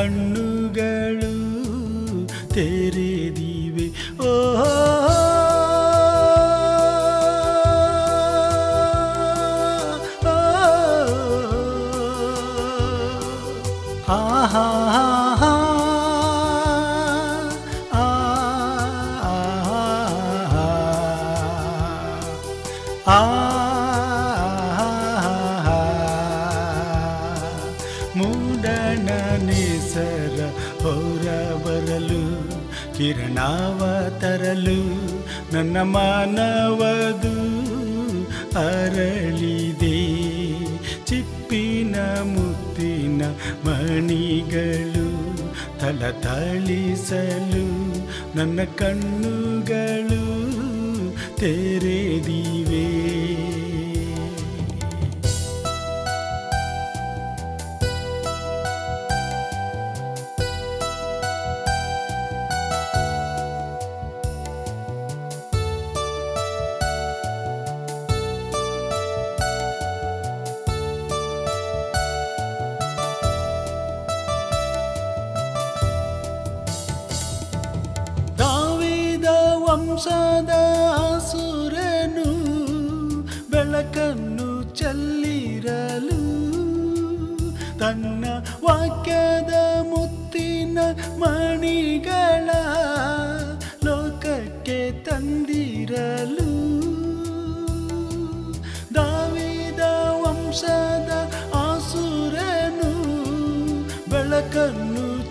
ಕಣ್ಣಗಳು ತೆರೆದಿವೆ ಓಹೋ ನನ್ನ ಮನವದು ಅರಳಿದೆ ಚಿಪ್ಪಿನ ಮುತ್ತಿನ ಮಣಿಗಳು ತಳಿಸಲು ನನ್ನ ಕಣ್ಣುಗಳು ತೆರೆದಿವೆ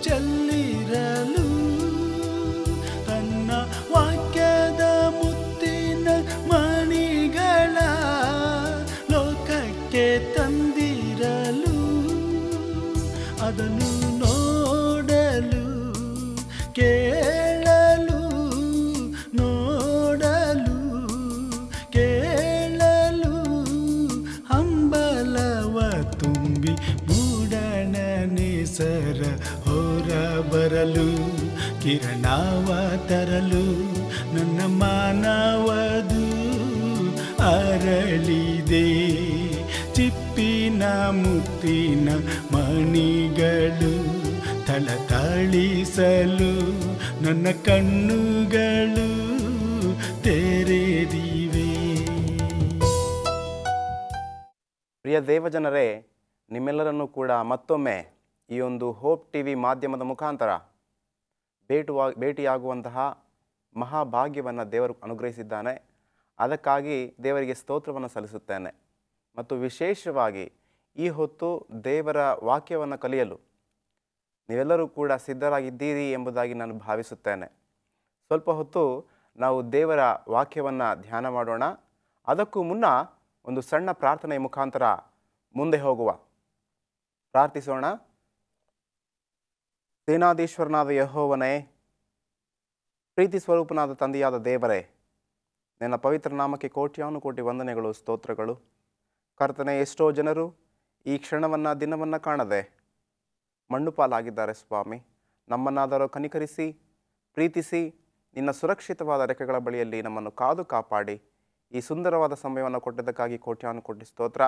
ಚೆಲ್ಲಿರಲು ನಾವ ತರಲು ನನ್ನ ಮಾನವದು ಅರಳಿದೆ ಚಿಪ್ಪಿನ ಮುತ್ತಿನ ಮಣಿಗಳು ತಳತಾಳಿಸಲು ನನ್ನ ಕಣ್ಣುಗಳು ತೆರೆದಿವೆ ಪ್ರಿಯ ದೇವಜನರೇ ನಿಮ್ಮೆಲ್ಲರನ್ನೂ ಕೂಡ ಮತ್ತೊಮ್ಮೆ ಈ ಒಂದು ಹೋಪ್ ಟಿವಿ ಮಾಧ್ಯಮದ ಮುಖಾಂತರ ಭೇಟುವ ಭೇಟಿಯಾಗುವಂತಹ ಮಹಾಭಾಗ್ಯವನ್ನು ದೇವರು ಅನುಗ್ರಹಿಸಿದ್ದಾನೆ ಅದಕ್ಕಾಗಿ ದೇವರಿಗೆ ಸ್ತೋತ್ರವನ್ನು ಸಲ್ಲಿಸುತ್ತೇನೆ ಮತ್ತು ವಿಶೇಷವಾಗಿ ಈ ಹೊತ್ತು ದೇವರ ವಾಕ್ಯವನ್ನು ಕಲಿಯಲು ನೀವೆಲ್ಲರೂ ಕೂಡ ಸಿದ್ಧರಾಗಿದ್ದೀರಿ ಎಂಬುದಾಗಿ ನಾನು ಭಾವಿಸುತ್ತೇನೆ ಸ್ವಲ್ಪ ಹೊತ್ತು ನಾವು ದೇವರ ವಾಕ್ಯವನ್ನು ಧ್ಯಾನ ಮಾಡೋಣ ಅದಕ್ಕೂ ಮುನ್ನ ಒಂದು ಸಣ್ಣ ಪ್ರಾರ್ಥನೆಯ ಮುಖಾಂತರ ಮುಂದೆ ಹೋಗುವ ಪ್ರಾರ್ಥಿಸೋಣ ಸೇನಾಧೀಶ್ವರನಾದ ಯಹೋವನೇ ಪ್ರೀತಿ ಸ್ವರೂಪನಾದ ತಂದೆಯಾದ ದೇವರೇ ನಿನ್ನ ಪವಿತ್ರ ನಾಮಕ್ಕೆ ಕೋಟ್ಯಾನು ಕೋಟಿ ವಂದನೆಗಳು ಸ್ತೋತ್ರಗಳು ಕರ್ತನೆ ಎಷ್ಟೋ ಜನರು ಈ ಕ್ಷಣವನ್ನು ದಿನವನ್ನು ಕಾಣದೆ ಮಣ್ಣುಪಾಲಾಗಿದ್ದಾರೆ ಸ್ವಾಮಿ ನಮ್ಮನ್ನಾದರೂ ಕನಿಕರಿಸಿ ಪ್ರೀತಿಸಿ ನಿನ್ನ ಸುರಕ್ಷಿತವಾದ ರೆಕ್ಕೆಗಳ ಬಳಿಯಲ್ಲಿ ನಮ್ಮನ್ನು ಕಾದು ಕಾಪಾಡಿ ಈ ಸುಂದರವಾದ ಸಮಯವನ್ನು ಕೊಟ್ಟದಕ್ಕಾಗಿ ಕೋಟ್ಯಾನು ಕೋಟಿ ಸ್ತೋತ್ರ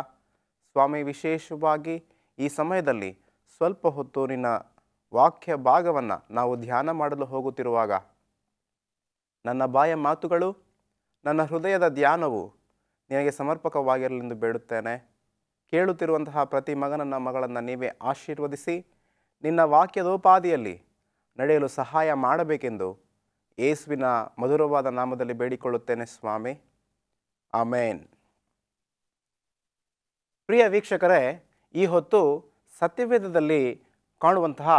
ಸ್ವಾಮಿ ವಿಶೇಷವಾಗಿ ಈ ಸಮಯದಲ್ಲಿ ಸ್ವಲ್ಪ ಹೊತ್ತು ನಿನ್ನ ವಾಕ್ಯ ಭಾಗವನ್ನು ನಾವು ಧ್ಯಾನ ಮಾಡಲು ಹೋಗುತ್ತಿರುವಾಗ ನನ್ನ ಬಾಯ ಮಾತುಗಳು ನನ್ನ ಹೃದಯದ ಧ್ಯಾನವು ನಿನಗೆ ಸಮರ್ಪಕವಾಗಿರಲೆಂದು ಬೇಡುತ್ತೇನೆ ಕೇಳುತ್ತಿರುವಂತಹ ಪ್ರತಿ ಮಗನನ್ನ ಮಗಳನ್ನು ನೀವೇ ಆಶೀರ್ವದಿಸಿ ನಿನ್ನ ವಾಕ್ಯದೋಪಾದಿಯಲ್ಲಿ ನಡೆಯಲು ಸಹಾಯ ಮಾಡಬೇಕೆಂದು ಯೇಸುವಿನ ಮಧುರವಾದ ನಾಮದಲ್ಲಿ ಬೇಡಿಕೊಳ್ಳುತ್ತೇನೆ ಸ್ವಾಮಿ ಆಮೇನ್ ಪ್ರಿಯ ವೀಕ್ಷಕರೇ ಈ ಹೊತ್ತು ಸತ್ಯವೇದದಲ್ಲಿ ಕಾಣುವಂತಹ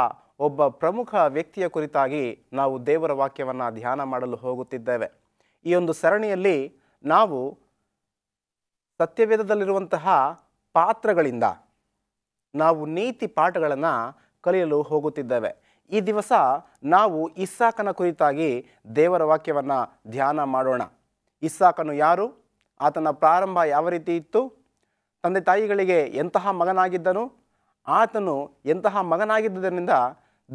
ಒಬ್ಬ ಪ್ರಮುಖ ವ್ಯಕ್ತಿಯ ಕುರಿತಾಗಿ ನಾವು ದೇವರ ವಾಕ್ಯವನ್ನು ಧ್ಯಾನ ಮಾಡಲು ಹೋಗುತ್ತಿದ್ದೇವೆ ಈ ಒಂದು ಸರಣಿಯಲ್ಲಿ ನಾವು ಸತ್ಯವೇದದಲ್ಲಿರುವಂತಹ ಪಾತ್ರಗಳಿಂದ ನಾವು ನೀತಿ ಪಾಠಗಳನ್ನು ಕಲಿಯಲು ಹೋಗುತ್ತಿದ್ದೇವೆ ಈ ದಿವಸ ನಾವು ಇಸ್ಸಾಕನ ಕುರಿತಾಗಿ ದೇವರ ವಾಕ್ಯವನ್ನು ಧ್ಯಾನ ಮಾಡೋಣ ಇಸ್ಸಾಕನು ಯಾರು ಆತನ ಪ್ರಾರಂಭ ಯಾವ ರೀತಿ ಇತ್ತು ತಂದೆ ತಾಯಿಗಳಿಗೆ ಎಂತಹ ಮಗನಾಗಿದ್ದನು ಆತನು ಎಂತಹ ಮಗನಾಗಿದ್ದರಿಂದ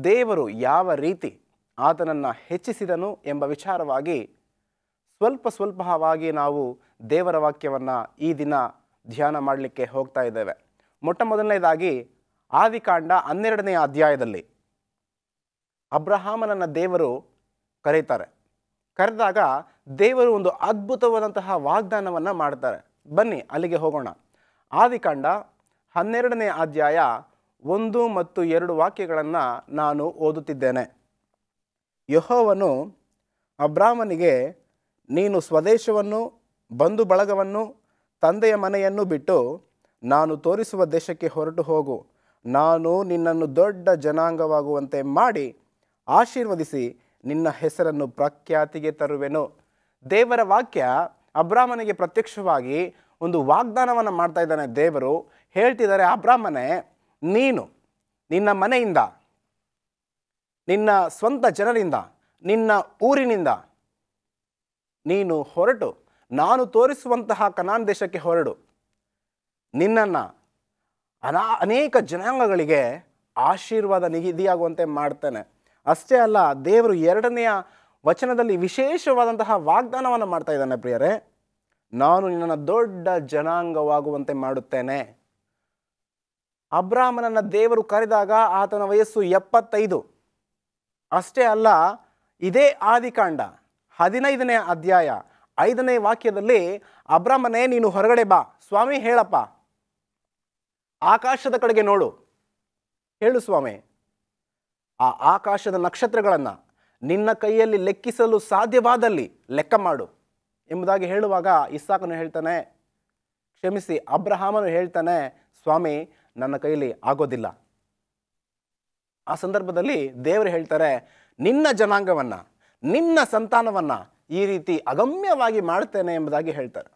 ದೇವರು ಯಾವ ರೀತಿ ಆತನನ್ನು ಹೆಚ್ಚಿಸಿದನು ಎಂಬ ವಿಚಾರವಾಗಿ ಸ್ವಲ್ಪ ಸ್ವಲ್ಪವಾಗಿ ನಾವು ದೇವರ ವಾಕ್ಯವನ್ನು ಈ ದಿನ ಧ್ಯಾನ ಮಾಡಲಿಕ್ಕೆ ಹೋಗ್ತಾ ಇದ್ದೇವೆ ಮೊಟ್ಟ ಮೊದಲನೇದಾಗಿ ಆದಿಕಾಂಡ ಹನ್ನೆರಡನೆಯ ಅಧ್ಯಾಯದಲ್ಲಿ ಅಬ್ರಹಾಮನನ್ನು ದೇವರು ಕರೀತಾರೆ ಕರೆದಾಗ ದೇವರು ಒಂದು ಅದ್ಭುತವಾದಂತಹ ವಾಗ್ದಾನವನ್ನು ಮಾಡ್ತಾರೆ ಬನ್ನಿ ಅಲ್ಲಿಗೆ ಹೋಗೋಣ ಆದಿಕಾಂಡ ಹನ್ನೆರಡನೇ ಅಧ್ಯಾಯ ಒಂದು ಮತ್ತು ಎರಡು ವಾಕ್ಯಗಳನ್ನು ನಾನು ಓದುತ್ತಿದ್ದೇನೆ ಯಹೋವನು ಅಬ್ರಾಹ್ಮನಿಗೆ ನೀನು ಸ್ವದೇಶವನ್ನು ಬಂಧು ಬಳಗವನ್ನು ತಂದೆಯ ಮನೆಯನ್ನು ಬಿಟ್ಟು ನಾನು ತೋರಿಸುವ ದೇಶಕ್ಕೆ ಹೊರಟು ಹೋಗು ನಾನು ನಿನ್ನನ್ನು ದೊಡ್ಡ ಜನಾಂಗವಾಗುವಂತೆ ಮಾಡಿ ಆಶೀರ್ವದಿಸಿ ನಿನ್ನ ಹೆಸರನ್ನು ಪ್ರಖ್ಯಾತಿಗೆ ತರುವೆನು ದೇವರ ವಾಕ್ಯ ಅಬ್ರಾಹ್ಮನಿಗೆ ಪ್ರತ್ಯಕ್ಷವಾಗಿ ಒಂದು ವಾಗ್ದಾನವನ್ನು ಮಾಡ್ತಾ ಇದ್ದಾನೆ ದೇವರು ಹೇಳ್ತಿದ್ದಾರೆ ಅಬ್ರಾಹ್ಮನೇ ನೀನು ನಿನ್ನ ಮನೆಯಿಂದ ನಿನ್ನ ಸ್ವಂತ ಜನರಿಂದ ನಿನ್ನ ಊರಿನಿಂದ ನೀನು ಹೊರಟು ನಾನು ತೋರಿಸುವಂತಹ ಕನಾನ್ ದೇಶಕ್ಕೆ ಹೊರಡು ನಿನ್ನನ್ನು ಅನಾ ಅನೇಕ ಜನಾಂಗಗಳಿಗೆ ಆಶೀರ್ವಾದ ನಿಗದಿಯಾಗುವಂತೆ ಮಾಡ್ತೇನೆ ಅಷ್ಟೇ ಅಲ್ಲ ದೇವರು ಎರಡನೆಯ ವಚನದಲ್ಲಿ ವಿಶೇಷವಾದಂತಹ ವಾಗ್ದಾನವನ್ನು ಮಾಡ್ತಾ ಇದ್ದಾನೆ ಪ್ರಿಯರೇ ನಾನು ನಿನ್ನನ್ನು ದೊಡ್ಡ ಜನಾಂಗವಾಗುವಂತೆ ಮಾಡುತ್ತೇನೆ ಅಬ್ರಾಹ್ಮನನ್ನು ದೇವರು ಕರೆದಾಗ ಆತನ ವಯಸ್ಸು ಎಪ್ಪತ್ತೈದು ಅಷ್ಟೇ ಅಲ್ಲ ಇದೇ ಆದಿಕಾಂಡ ಹದಿನೈದನೇ ಅಧ್ಯಾಯ ಐದನೇ ವಾಕ್ಯದಲ್ಲಿ ಅಬ್ರಾಹ್ಮನೇ ನೀನು ಹೊರಗಡೆ ಬಾ ಸ್ವಾಮಿ ಹೇಳಪ್ಪ ಆಕಾಶದ ಕಡೆಗೆ ನೋಡು ಹೇಳು ಸ್ವಾಮಿ ಆ ಆಕಾಶದ ನಕ್ಷತ್ರಗಳನ್ನು ನಿನ್ನ ಕೈಯಲ್ಲಿ ಲೆಕ್ಕಿಸಲು ಸಾಧ್ಯವಾದಲ್ಲಿ ಲೆಕ್ಕ ಮಾಡು ಎಂಬುದಾಗಿ ಹೇಳುವಾಗ ಇಸ್ಸಾಕನು ಹೇಳ್ತಾನೆ ಕ್ಷಮಿಸಿ ಅಬ್ರಹಾಮನು ಹೇಳ್ತಾನೆ ಸ್ವಾಮಿ ನನ್ನ ಕೈಲಿ ಆಗೋದಿಲ್ಲ ಆ ಸಂದರ್ಭದಲ್ಲಿ ದೇವರು ಹೇಳ್ತಾರೆ ನಿನ್ನ ಜನಾಂಗವನ್ನು ನಿನ್ನ ಸಂತಾನವನ್ನು ಈ ರೀತಿ ಅಗಮ್ಯವಾಗಿ ಮಾಡ್ತೇನೆ ಎಂಬುದಾಗಿ ಹೇಳ್ತಾರೆ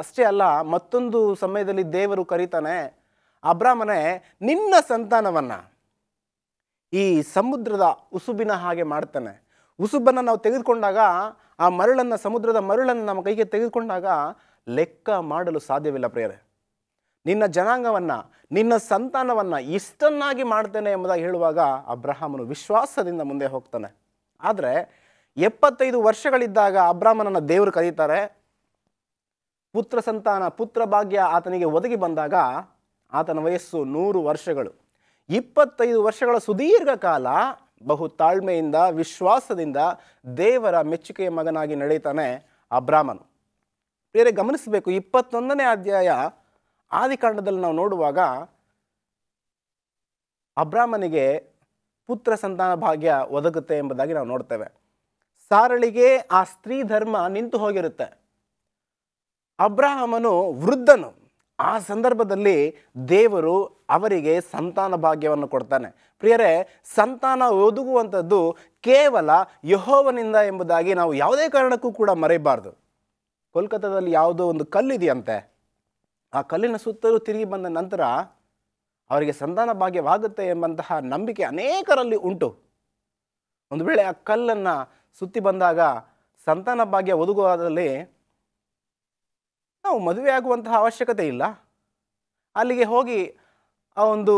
ಅಷ್ಟೇ ಅಲ್ಲ ಮತ್ತೊಂದು ಸಮಯದಲ್ಲಿ ದೇವರು ಕರೀತಾನೆ ಅಬ್ರಾಹ್ಮನೇ ನಿನ್ನ ಸಂತಾನವನ್ನು ಈ ಸಮುದ್ರದ ಉಸುಬಿನ ಹಾಗೆ ಮಾಡ್ತಾನೆ ಉಸುಬನ್ನು ನಾವು ತೆಗೆದುಕೊಂಡಾಗ ಆ ಮರಳನ್ನು ಸಮುದ್ರದ ಮರಳನ್ನು ನಮ್ಮ ಕೈಗೆ ತೆಗೆದುಕೊಂಡಾಗ ಲೆಕ್ಕ ಮಾಡಲು ಸಾಧ್ಯವಿಲ್ಲ ಪ್ರೇರೆ ನಿನ್ನ ಜನಾಂಗವನ್ನು ನಿನ್ನ ಸಂತಾನವನ್ನು ಇಷ್ಟನ್ನಾಗಿ ಮಾಡ್ತೇನೆ ಎಂಬುದಾಗಿ ಹೇಳುವಾಗ ಅಬ್ರಹಾಮನು ವಿಶ್ವಾಸದಿಂದ ಮುಂದೆ ಹೋಗ್ತಾನೆ ಆದರೆ ಎಪ್ಪತ್ತೈದು ವರ್ಷಗಳಿದ್ದಾಗ ಅಬ್ರಾಹ್ಮನನ್ನು ದೇವರು ಕರೀತಾರೆ ಪುತ್ರ ಸಂತಾನ ಪುತ್ರ ಭಾಗ್ಯ ಆತನಿಗೆ ಒದಗಿ ಬಂದಾಗ ಆತನ ವಯಸ್ಸು ನೂರು ವರ್ಷಗಳು ಇಪ್ಪತ್ತೈದು ವರ್ಷಗಳ ಸುದೀರ್ಘ ಕಾಲ ಬಹು ತಾಳ್ಮೆಯಿಂದ ವಿಶ್ವಾಸದಿಂದ ದೇವರ ಮೆಚ್ಚುಗೆಯ ಮಗನಾಗಿ ನಡೀತಾನೆ ಅಬ್ರಾಹ್ಮನು ಬೇರೆ ಗಮನಿಸಬೇಕು ಇಪ್ಪತ್ತೊಂದನೇ ಅಧ್ಯಾಯ ಆದಿಕಾಂಡದಲ್ಲಿ ನಾವು ನೋಡುವಾಗ ಅಬ್ರಾಹ್ಮನಿಗೆ ಪುತ್ರ ಸಂತಾನ ಭಾಗ್ಯ ಒದಗುತ್ತೆ ಎಂಬುದಾಗಿ ನಾವು ನೋಡ್ತೇವೆ ಸಾರಳಿಗೆ ಆ ಸ್ತ್ರೀ ಧರ್ಮ ನಿಂತು ಹೋಗಿರುತ್ತೆ ಅಬ್ರಾಹಮನು ವೃದ್ಧನು ಆ ಸಂದರ್ಭದಲ್ಲಿ ದೇವರು ಅವರಿಗೆ ಸಂತಾನ ಭಾಗ್ಯವನ್ನು ಕೊಡ್ತಾನೆ ಪ್ರಿಯರೇ ಸಂತಾನ ಒದಗುವಂಥದ್ದು ಕೇವಲ ಯಹೋವನಿಂದ ಎಂಬುದಾಗಿ ನಾವು ಯಾವುದೇ ಕಾರಣಕ್ಕೂ ಕೂಡ ಮರೆಯಬಾರ್ದು ಕೋಲ್ಕತ್ತಾದಲ್ಲಿ ಯಾವುದೋ ಒಂದು ಕಲ್ಲಿದೆಯಂತೆ ಆ ಕಲ್ಲಿನ ಸುತ್ತಲೂ ತಿರುಗಿ ಬಂದ ನಂತರ ಅವರಿಗೆ ಸಂತಾನ ಭಾಗ್ಯವಾಗುತ್ತೆ ಎಂಬಂತಹ ನಂಬಿಕೆ ಅನೇಕರಲ್ಲಿ ಉಂಟು ಒಂದು ವೇಳೆ ಆ ಕಲ್ಲನ್ನು ಸುತ್ತಿ ಬಂದಾಗ ಸಂತಾನ ಭಾಗ್ಯ ಒದಗುವಾದಲ್ಲಿ ನಾವು ಮದುವೆ ಆಗುವಂತಹ ಅವಶ್ಯಕತೆ ಇಲ್ಲ ಅಲ್ಲಿಗೆ ಹೋಗಿ ಆ ಒಂದು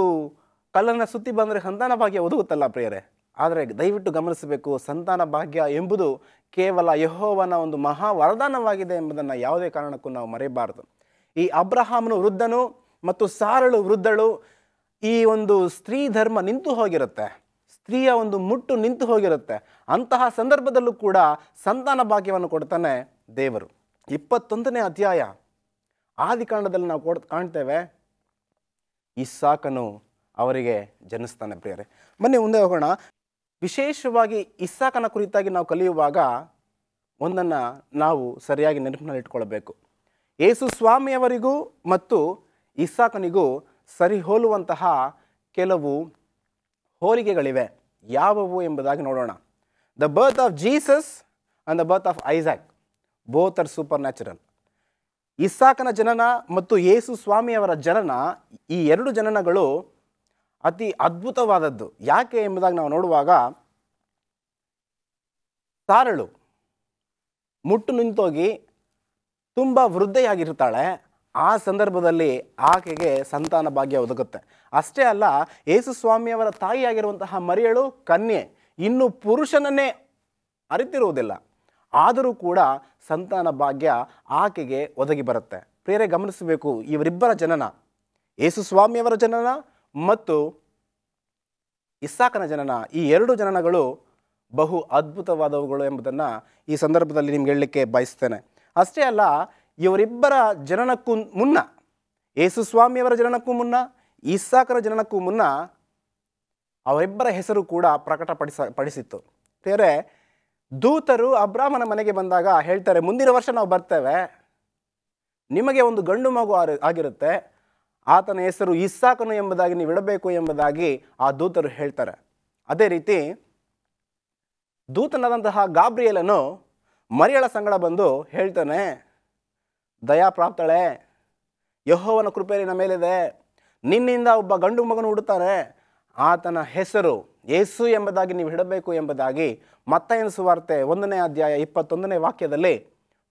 ಕಲ್ಲನ್ನು ಸುತ್ತಿ ಬಂದರೆ ಸಂತಾನ ಭಾಗ್ಯ ಒದಗುತ್ತಲ್ಲ ಪ್ರಿಯರೇ ಆದರೆ ದಯವಿಟ್ಟು ಗಮನಿಸಬೇಕು ಸಂತಾನ ಭಾಗ್ಯ ಎಂಬುದು ಕೇವಲ ಯಹೋವನ ಒಂದು ಮಹಾ ವರದಾನವಾಗಿದೆ ಎಂಬುದನ್ನು ಯಾವುದೇ ಕಾರಣಕ್ಕೂ ನಾವು ಮರೆಯಬಾರದು ಈ ಅಬ್ರಹಾಮನು ವೃದ್ಧನು ಮತ್ತು ಸಾರಳು ವೃದ್ಧಳು ಈ ಒಂದು ಸ್ತ್ರೀ ಧರ್ಮ ನಿಂತು ಹೋಗಿರುತ್ತೆ ಸ್ತ್ರೀಯ ಒಂದು ಮುಟ್ಟು ನಿಂತು ಹೋಗಿರುತ್ತೆ ಅಂತಹ ಸಂದರ್ಭದಲ್ಲೂ ಕೂಡ ಸಂತಾನ ಭಾಗ್ಯವನ್ನು ಕೊಡ್ತಾನೆ ದೇವರು ಇಪ್ಪತ್ತೊಂದನೇ ಅಧ್ಯಾಯ ಆದಿಕಾಂಡದಲ್ಲಿ ನಾವು ಕೊಡ್ ಕಾಣ್ತೇವೆ ಇಸ್ಸಾಕನು ಅವರಿಗೆ ಜನಿಸ್ತಾನೆ ಪ್ರಿಯರೇ ಬನ್ನಿ ಮುಂದೆ ಹೋಗೋಣ ವಿಶೇಷವಾಗಿ ಇಸ್ಸಾಕನ ಕುರಿತಾಗಿ ನಾವು ಕಲಿಯುವಾಗ ಒಂದನ್ನು ನಾವು ಸರಿಯಾಗಿ ನೆನಪಿನಲ್ಲಿ ಯೇಸು ಸ್ವಾಮಿಯವರಿಗೂ ಮತ್ತು ಇಸಾಕನಿಗೂ ಸರಿ ಹೋಲುವಂತಹ ಕೆಲವು ಹೋಲಿಕೆಗಳಿವೆ ಯಾವುವು ಎಂಬುದಾಗಿ ನೋಡೋಣ the birth of Jesus and the birth of Isaac both are supernatural ಇಸ್ಸಾಕನ ಜನನ ಮತ್ತು ಯೇಸು ಸ್ವಾಮಿಯವರ ಜನನ ಈ ಎರಡು ಜನನಗಳು ಅತಿ ಅದ್ಭುತವಾದದ್ದು ಯಾಕೆ ಎಂಬುದಾಗಿ ನಾವು ನೋಡುವಾಗ ತಾರಳು ಮುಟ್ಟು ನಿಂತೋಗಿ ತುಂಬ ವೃದ್ಧೆಯಾಗಿರ್ತಾಳೆ ಆ ಸಂದರ್ಭದಲ್ಲಿ ಆಕೆಗೆ ಸಂತಾನ ಭಾಗ್ಯ ಒದಗುತ್ತೆ ಅಷ್ಟೇ ಅಲ್ಲ ಯೇಸು ಸ್ವಾಮಿಯವರ ತಾಯಿಯಾಗಿರುವಂತಹ ಮರಿಯಳು ಕನ್ಯೆ ಇನ್ನು ಪುರುಷನನ್ನೇ ಅರಿತಿರುವುದಿಲ್ಲ ಆದರೂ ಕೂಡ ಸಂತಾನ ಭಾಗ್ಯ ಆಕೆಗೆ ಒದಗಿ ಬರುತ್ತೆ ಪ್ರೇರೇ ಗಮನಿಸಬೇಕು ಇವರಿಬ್ಬರ ಜನನ ಯೇಸು ಸ್ವಾಮಿಯವರ ಜನನ ಮತ್ತು ಇಸ್ಸಾಕನ ಜನನ ಈ ಎರಡು ಜನನಗಳು ಬಹು ಅದ್ಭುತವಾದವುಗಳು ಎಂಬುದನ್ನು ಈ ಸಂದರ್ಭದಲ್ಲಿ ನಿಮ್ಗೆ ಹೇಳಲಿಕ್ಕೆ ಬಯಸ್ತೇನೆ ಅಷ್ಟೇ ಅಲ್ಲ ಇವರಿಬ್ಬರ ಜನನಕ್ಕೂ ಮುನ್ನ ಸ್ವಾಮಿಯವರ ಜನನಕ್ಕೂ ಮುನ್ನ ಇಸ್ಸಾಕರ ಜನನಕ್ಕೂ ಮುನ್ನ ಅವರಿಬ್ಬರ ಹೆಸರು ಕೂಡ ಪ್ರಕಟಪಡಿಸ ಪಡಿಸಿತ್ತು ಬೇರೆ ದೂತರು ಅಬ್ರಾಹ್ಮನ ಮನೆಗೆ ಬಂದಾಗ ಹೇಳ್ತಾರೆ ಮುಂದಿನ ವರ್ಷ ನಾವು ಬರ್ತೇವೆ ನಿಮಗೆ ಒಂದು ಗಂಡು ಮಗು ಆಗಿರುತ್ತೆ ಆತನ ಹೆಸರು ಇಸ್ಸಾಕನು ಎಂಬುದಾಗಿ ನೀವು ಇಡಬೇಕು ಎಂಬುದಾಗಿ ಆ ದೂತರು ಹೇಳ್ತಾರೆ ಅದೇ ರೀತಿ ದೂತನಾದಂತಹ ಗಾಬ್ರಿಯಲನು ಮರಿಯಳ ಸಂಗಡ ಬಂದು ಹೇಳ್ತಾನೆ ದಯಾ ಪ್ರಾಪ್ತಾಳೆ ಯಹೋವನ ಕೃಪೆ ಮೇಲಿದೆ ನಿನ್ನಿಂದ ಒಬ್ಬ ಗಂಡು ಮಗನು ಹುಡುತಾನೆ ಆತನ ಹೆಸರು ಯೇಸು ಎಂಬುದಾಗಿ ನೀವು ಹಿಡಬೇಕು ಎಂಬುದಾಗಿ ಮತ್ತಾಯನ ಸುವಾರ್ತೆ ಒಂದನೇ ಅಧ್ಯಾಯ ಇಪ್ಪತ್ತೊಂದನೇ ವಾಕ್ಯದಲ್ಲಿ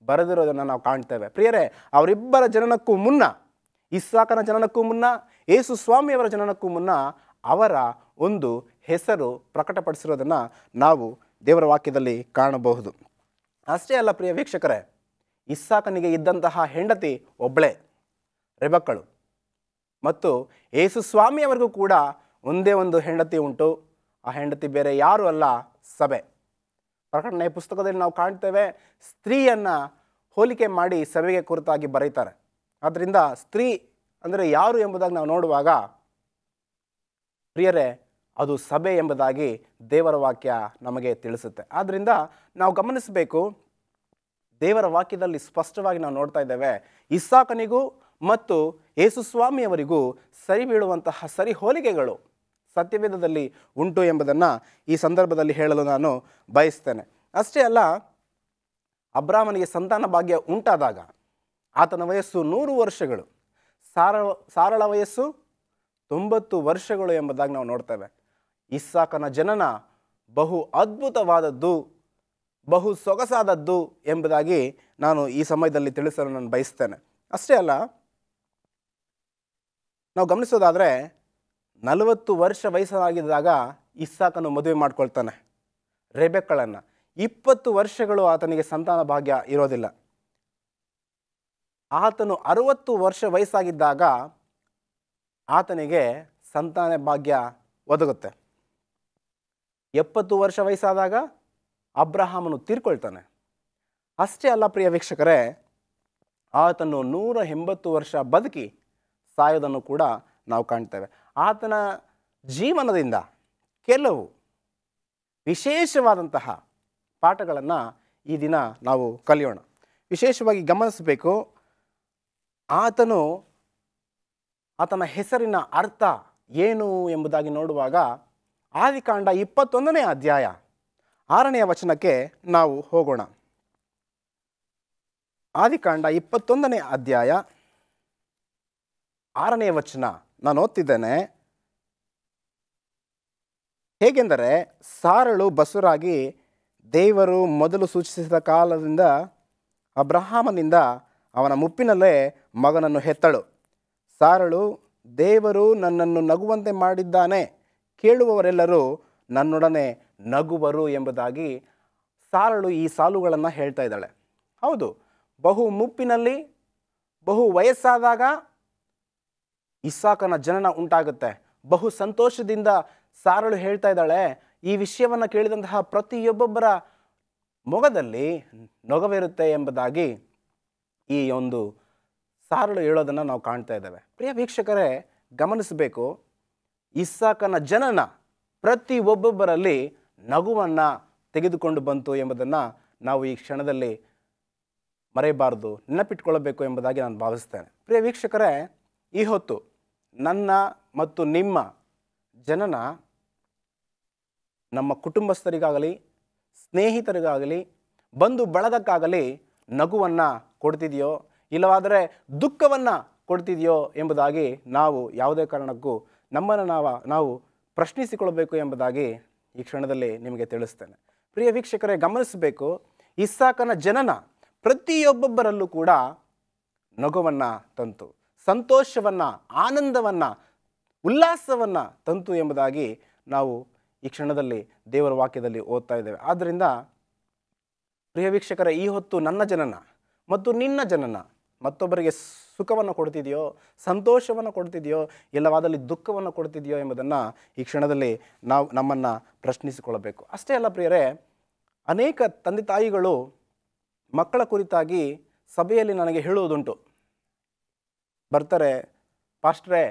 ಬರೆದಿರೋದನ್ನು ನಾವು ಕಾಣ್ತೇವೆ ಪ್ರಿಯರೇ ಅವರಿಬ್ಬರ ಜನನಕ್ಕೂ ಮುನ್ನ ಇಸ್ಸಾಕನ ಜನನಕ್ಕೂ ಮುನ್ನ ಯೇಸು ಸ್ವಾಮಿಯವರ ಜನನಕ್ಕೂ ಮುನ್ನ ಅವರ ಒಂದು ಹೆಸರು ಪ್ರಕಟಪಡಿಸಿರೋದನ್ನು ನಾವು ದೇವರ ವಾಕ್ಯದಲ್ಲಿ ಕಾಣಬಹುದು ಅಷ್ಟೇ ಅಲ್ಲ ಪ್ರಿಯ ವೀಕ್ಷಕರೇ ಇಸ್ಸಾಕನಿಗೆ ಇದ್ದಂತಹ ಹೆಂಡತಿ ಒಬ್ಬಳೆ ರೆಬಕ್ಕಳು ಮತ್ತು ಯೇಸು ಸ್ವಾಮಿಯವರೆಗೂ ಕೂಡ ಒಂದೇ ಒಂದು ಹೆಂಡತಿ ಉಂಟು ಆ ಹೆಂಡತಿ ಬೇರೆ ಯಾರು ಅಲ್ಲ ಸಭೆ ಪ್ರಕಟಣೆ ಪುಸ್ತಕದಲ್ಲಿ ನಾವು ಕಾಣ್ತೇವೆ ಸ್ತ್ರೀಯನ್ನು ಹೋಲಿಕೆ ಮಾಡಿ ಸಭೆಗೆ ಕುರಿತಾಗಿ ಬರೀತಾರೆ ಆದ್ದರಿಂದ ಸ್ತ್ರೀ ಅಂದರೆ ಯಾರು ಎಂಬುದಾಗಿ ನಾವು ನೋಡುವಾಗ ಪ್ರಿಯರೇ ಅದು ಸಭೆ ಎಂಬುದಾಗಿ ದೇವರ ವಾಕ್ಯ ನಮಗೆ ತಿಳಿಸುತ್ತೆ ಆದ್ದರಿಂದ ನಾವು ಗಮನಿಸಬೇಕು ದೇವರ ವಾಕ್ಯದಲ್ಲಿ ಸ್ಪಷ್ಟವಾಗಿ ನಾವು ನೋಡ್ತಾ ಇದ್ದೇವೆ ಇಸ್ಸಾಕನಿಗೂ ಮತ್ತು ಯೇಸುಸ್ವಾಮಿಯವರಿಗೂ ಸರಿ ಬೀಳುವಂತಹ ಸರಿ ಹೋಲಿಕೆಗಳು ಸತ್ಯವೇದದಲ್ಲಿ ಉಂಟು ಎಂಬುದನ್ನು ಈ ಸಂದರ್ಭದಲ್ಲಿ ಹೇಳಲು ನಾನು ಬಯಸ್ತೇನೆ ಅಷ್ಟೇ ಅಲ್ಲ ಅಬ್ರಾಹ್ಮನಿಗೆ ಸಂತಾನ ಭಾಗ್ಯ ಉಂಟಾದಾಗ ಆತನ ವಯಸ್ಸು ನೂರು ವರ್ಷಗಳು ಸಾರ ಸಾರಳ ವಯಸ್ಸು ತೊಂಬತ್ತು ವರ್ಷಗಳು ಎಂಬುದಾಗಿ ನಾವು ನೋಡ್ತೇವೆ ಇಸ್ಸಾಕನ ಜನನ ಬಹು ಅದ್ಭುತವಾದದ್ದು ಬಹು ಸೊಗಸಾದದ್ದು ಎಂಬುದಾಗಿ ನಾನು ಈ ಸಮಯದಲ್ಲಿ ತಿಳಿಸಲು ನಾನು ಬಯಸ್ತೇನೆ ಅಷ್ಟೇ ಅಲ್ಲ ನಾವು ಗಮನಿಸೋದಾದರೆ ನಲವತ್ತು ವರ್ಷ ವಯಸ್ಸಾಗಿದ್ದಾಗ ಇಸ್ಸಾಕನ್ನು ಮದುವೆ ಮಾಡ್ಕೊಳ್ತಾನೆ ರೆಬೆಕ್ಕಳನ್ನು ಇಪ್ಪತ್ತು ವರ್ಷಗಳು ಆತನಿಗೆ ಸಂತಾನ ಭಾಗ್ಯ ಇರೋದಿಲ್ಲ ಆತನು ಅರುವತ್ತು ವರ್ಷ ವಯಸ್ಸಾಗಿದ್ದಾಗ ಆತನಿಗೆ ಸಂತಾನ ಭಾಗ್ಯ ಒದಗುತ್ತೆ ಎಪ್ಪತ್ತು ವರ್ಷ ವಯಸ್ಸಾದಾಗ ಅಬ್ರಹಾಮನು ತೀರ್ಕೊಳ್ತಾನೆ ಅಷ್ಟೇ ಅಲ್ಲ ಪ್ರಿಯ ವೀಕ್ಷಕರೇ ಆತನು ನೂರ ಎಂಬತ್ತು ವರ್ಷ ಬದುಕಿ ಸಾಯೋದನ್ನು ಕೂಡ ನಾವು ಕಾಣ್ತೇವೆ ಆತನ ಜೀವನದಿಂದ ಕೆಲವು ವಿಶೇಷವಾದಂತಹ ಪಾಠಗಳನ್ನು ಈ ದಿನ ನಾವು ಕಲಿಯೋಣ ವಿಶೇಷವಾಗಿ ಗಮನಿಸಬೇಕು ಆತನು ಆತನ ಹೆಸರಿನ ಅರ್ಥ ಏನು ಎಂಬುದಾಗಿ ನೋಡುವಾಗ ಆದಿಕಾಂಡ ಇಪ್ಪತ್ತೊಂದನೇ ಅಧ್ಯಾಯ ಆರನೆಯ ವಚನಕ್ಕೆ ನಾವು ಹೋಗೋಣ ಆದಿಕಾಂಡ ಇಪ್ಪತ್ತೊಂದನೇ ಅಧ್ಯಾಯ ಆರನೇ ವಚನ ನಾನು ಓದ್ತಿದ್ದೇನೆ ಹೇಗೆಂದರೆ ಸಾರಳು ಬಸುರಾಗಿ ದೇವರು ಮೊದಲು ಸೂಚಿಸಿದ ಕಾಲದಿಂದ ಅಬ್ರಹಾಮನಿಂದ ಅವನ ಮುಪ್ಪಿನಲ್ಲೇ ಮಗನನ್ನು ಹೆತ್ತಳು ಸಾರಳು ದೇವರು ನನ್ನನ್ನು ನಗುವಂತೆ ಮಾಡಿದ್ದಾನೆ ಕೇಳುವವರೆಲ್ಲರೂ ನನ್ನೊಡನೆ ನಗುವರು ಎಂಬುದಾಗಿ ಸಾರಳು ಈ ಸಾಲುಗಳನ್ನು ಹೇಳ್ತಾ ಇದ್ದಾಳೆ ಹೌದು ಬಹು ಮುಪ್ಪಿನಲ್ಲಿ ಬಹು ವಯಸ್ಸಾದಾಗ ಇಸಾಕನ ಜನನ ಉಂಟಾಗುತ್ತೆ ಬಹು ಸಂತೋಷದಿಂದ ಸಾರಳು ಹೇಳ್ತಾ ಇದ್ದಾಳೆ ಈ ವಿಷಯವನ್ನು ಕೇಳಿದಂತಹ ಪ್ರತಿಯೊಬ್ಬೊಬ್ಬರ ಮೊಗದಲ್ಲಿ ನೊಗವಿರುತ್ತೆ ಎಂಬುದಾಗಿ ಈ ಒಂದು ಸಾರಳು ಹೇಳೋದನ್ನು ನಾವು ಕಾಣ್ತಾ ಇದ್ದೇವೆ ಪ್ರಿಯ ವೀಕ್ಷಕರೇ ಗಮನಿಸಬೇಕು ಇಸ್ಸಾಕನ ಜನನ ಪ್ರತಿ ಒಬ್ಬೊಬ್ಬರಲ್ಲಿ ನಗುವನ್ನು ತೆಗೆದುಕೊಂಡು ಬಂತು ಎಂಬುದನ್ನು ನಾವು ಈ ಕ್ಷಣದಲ್ಲಿ ಮರೆಯಬಾರದು ನೆನಪಿಟ್ಕೊಳ್ಳಬೇಕು ಎಂಬುದಾಗಿ ನಾನು ಭಾವಿಸ್ತೇನೆ ಪ್ರಿಯ ವೀಕ್ಷಕರೇ ಈ ಹೊತ್ತು ನನ್ನ ಮತ್ತು ನಿಮ್ಮ ಜನನ ನಮ್ಮ ಕುಟುಂಬಸ್ಥರಿಗಾಗಲಿ ಸ್ನೇಹಿತರಿಗಾಗಲಿ ಬಂಧು ಬಳಗಕ್ಕಾಗಲಿ ನಗುವನ್ನು ಕೊಡ್ತಿದೆಯೋ ಇಲ್ಲವಾದರೆ ದುಃಖವನ್ನು ಕೊಡ್ತಿದೆಯೋ ಎಂಬುದಾಗಿ ನಾವು ಯಾವುದೇ ಕಾರಣಕ್ಕೂ ನಮ್ಮನ್ನು ನಾವು ನಾವು ಪ್ರಶ್ನಿಸಿಕೊಳ್ಬೇಕು ಎಂಬುದಾಗಿ ಈ ಕ್ಷಣದಲ್ಲಿ ನಿಮಗೆ ತಿಳಿಸ್ತೇನೆ ಪ್ರಿಯ ವೀಕ್ಷಕರೇ ಗಮನಿಸಬೇಕು ಇಸ್ಸಾಕನ ಜನನ ಪ್ರತಿಯೊಬ್ಬೊಬ್ಬರಲ್ಲೂ ಕೂಡ ನಗುವನ್ನು ತಂತು ಸಂತೋಷವನ್ನು ಆನಂದವನ್ನು ಉಲ್ಲಾಸವನ್ನು ತಂತು ಎಂಬುದಾಗಿ ನಾವು ಈ ಕ್ಷಣದಲ್ಲಿ ದೇವರ ವಾಕ್ಯದಲ್ಲಿ ಓದ್ತಾ ಇದ್ದೇವೆ ಆದ್ದರಿಂದ ಪ್ರಿಯ ವೀಕ್ಷಕರ ಈ ಹೊತ್ತು ನನ್ನ ಜನನ ಮತ್ತು ನಿನ್ನ ಜನನ ಮತ್ತೊಬ್ಬರಿಗೆ ಸುಖವನ್ನು ಕೊಡ್ತಿದೆಯೋ ಸಂತೋಷವನ್ನು ಕೊಡ್ತಿದೆಯೋ ಇಲ್ಲವಾದಲ್ಲಿ ದುಃಖವನ್ನು ಕೊಡ್ತಿದೆಯೋ ಎಂಬುದನ್ನು ಈ ಕ್ಷಣದಲ್ಲಿ ನಾವು ನಮ್ಮನ್ನು ಪ್ರಶ್ನಿಸಿಕೊಳ್ಳಬೇಕು ಅಷ್ಟೇ ಅಲ್ಲ ಪ್ರಿಯರೇ ಅನೇಕ ತಂದೆ ತಾಯಿಗಳು ಮಕ್ಕಳ ಕುರಿತಾಗಿ ಸಭೆಯಲ್ಲಿ ನನಗೆ ಹೇಳುವುದುಂಟು ಬರ್ತಾರೆ ಪಾಸ್ಟ್ರೇ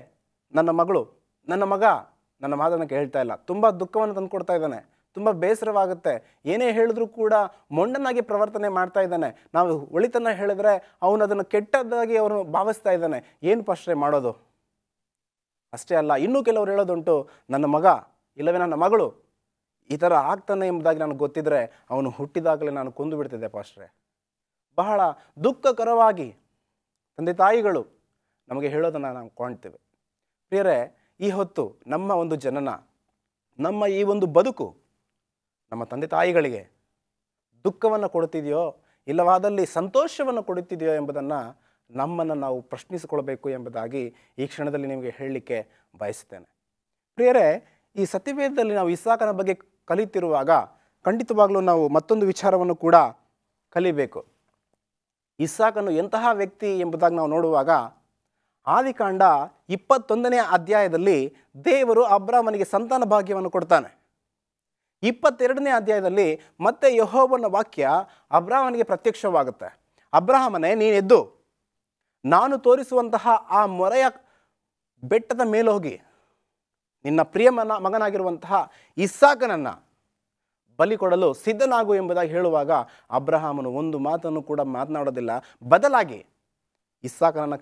ನನ್ನ ಮಗಳು ನನ್ನ ಮಗ ನನ್ನ ಮಾತನ್ನು ಕೇಳ್ತಾ ಇಲ್ಲ ತುಂಬ ದುಃಖವನ್ನು ತಂದುಕೊಡ್ತಾ ಇದ್ದಾನೆ ತುಂಬ ಬೇಸರವಾಗುತ್ತೆ ಏನೇ ಹೇಳಿದ್ರೂ ಕೂಡ ಮೊಂಡನಾಗಿ ಪ್ರವರ್ತನೆ ಮಾಡ್ತಾ ಇದ್ದಾನೆ ನಾವು ಒಳಿತನ್ನ ಹೇಳಿದ್ರೆ ಅವನು ಅದನ್ನು ಕೆಟ್ಟದಾಗಿ ಅವನು ಭಾವಿಸ್ತಾ ಇದ್ದಾನೆ ಏನು ಪಶ್ರೆ ಮಾಡೋದು ಅಷ್ಟೇ ಅಲ್ಲ ಇನ್ನೂ ಕೆಲವರು ಹೇಳೋದುಂಟು ನನ್ನ ಮಗ ಇಲ್ಲವೇ ನನ್ನ ಮಗಳು ಈ ಥರ ಆಗ್ತಾನೆ ಎಂಬುದಾಗಿ ನನಗೆ ಗೊತ್ತಿದ್ದರೆ ಅವನು ಹುಟ್ಟಿದಾಗಲೇ ನಾನು ಕೊಂದು ಬಿಡ್ತಿದ್ದೆ ಪಾಶ್ರೆ ಬಹಳ ದುಃಖಕರವಾಗಿ ತಂದೆ ತಾಯಿಗಳು ನಮಗೆ ಹೇಳೋದನ್ನು ನಾವು ಕಾಣ್ತೇವೆ ಪ್ರಿಯರೇ ಈ ಹೊತ್ತು ನಮ್ಮ ಒಂದು ಜನನ ನಮ್ಮ ಈ ಒಂದು ಬದುಕು ನಮ್ಮ ತಂದೆ ತಾಯಿಗಳಿಗೆ ದುಃಖವನ್ನು ಕೊಡುತ್ತಿದೆಯೋ ಇಲ್ಲವಾದಲ್ಲಿ ಸಂತೋಷವನ್ನು ಕೊಡುತ್ತಿದೆಯೋ ಎಂಬುದನ್ನು ನಮ್ಮನ್ನು ನಾವು ಪ್ರಶ್ನಿಸಿಕೊಳ್ಬೇಕು ಎಂಬುದಾಗಿ ಈ ಕ್ಷಣದಲ್ಲಿ ನಿಮಗೆ ಹೇಳಲಿಕ್ಕೆ ಬಯಸುತ್ತೇನೆ ಪ್ರಿಯರೇ ಈ ಸತ್ಯವೇದದಲ್ಲಿ ನಾವು ಇಸಾಕನ ಬಗ್ಗೆ ಕಲಿತಿರುವಾಗ ಖಂಡಿತವಾಗಲೂ ನಾವು ಮತ್ತೊಂದು ವಿಚಾರವನ್ನು ಕೂಡ ಕಲಿಬೇಕು ಇಸಾಕನು ಎಂತಹ ವ್ಯಕ್ತಿ ಎಂಬುದಾಗಿ ನಾವು ನೋಡುವಾಗ ಆದಿಕಾಂಡ ಇಪ್ಪತ್ತೊಂದನೇ ಅಧ್ಯಾಯದಲ್ಲಿ ದೇವರು ಅಬ್ರಾಹ್ಮನಿಗೆ ಸಂತಾನ ಭಾಗ್ಯವನ್ನು ಕೊಡ್ತಾನೆ ಇಪ್ಪತ್ತೆರಡನೇ ಅಧ್ಯಾಯದಲ್ಲಿ ಮತ್ತೆ ಯಹೋವನ ವಾಕ್ಯ ಅಬ್ರಾಹ್ಮನಿಗೆ ಪ್ರತ್ಯಕ್ಷವಾಗುತ್ತೆ ಅಬ್ರಾಹಮನೇ ನೀನೆದ್ದು ನಾನು ತೋರಿಸುವಂತಹ ಆ ಮೊರೆಯ ಬೆಟ್ಟದ ಮೇಲೆ ಹೋಗಿ ನಿನ್ನ ಪ್ರಿಯ ಮನ ಮಗನಾಗಿರುವಂತಹ ಇಸ್ಸಾಕನನ್ನು ಬಲಿ ಕೊಡಲು ಸಿದ್ಧನಾಗು ಎಂಬುದಾಗಿ ಹೇಳುವಾಗ ಅಬ್ರಹಾಮನು ಒಂದು ಮಾತನ್ನು ಕೂಡ ಮಾತನಾಡೋದಿಲ್ಲ ಬದಲಾಗಿ ಇಸ್ಸಾಕನನ್ನು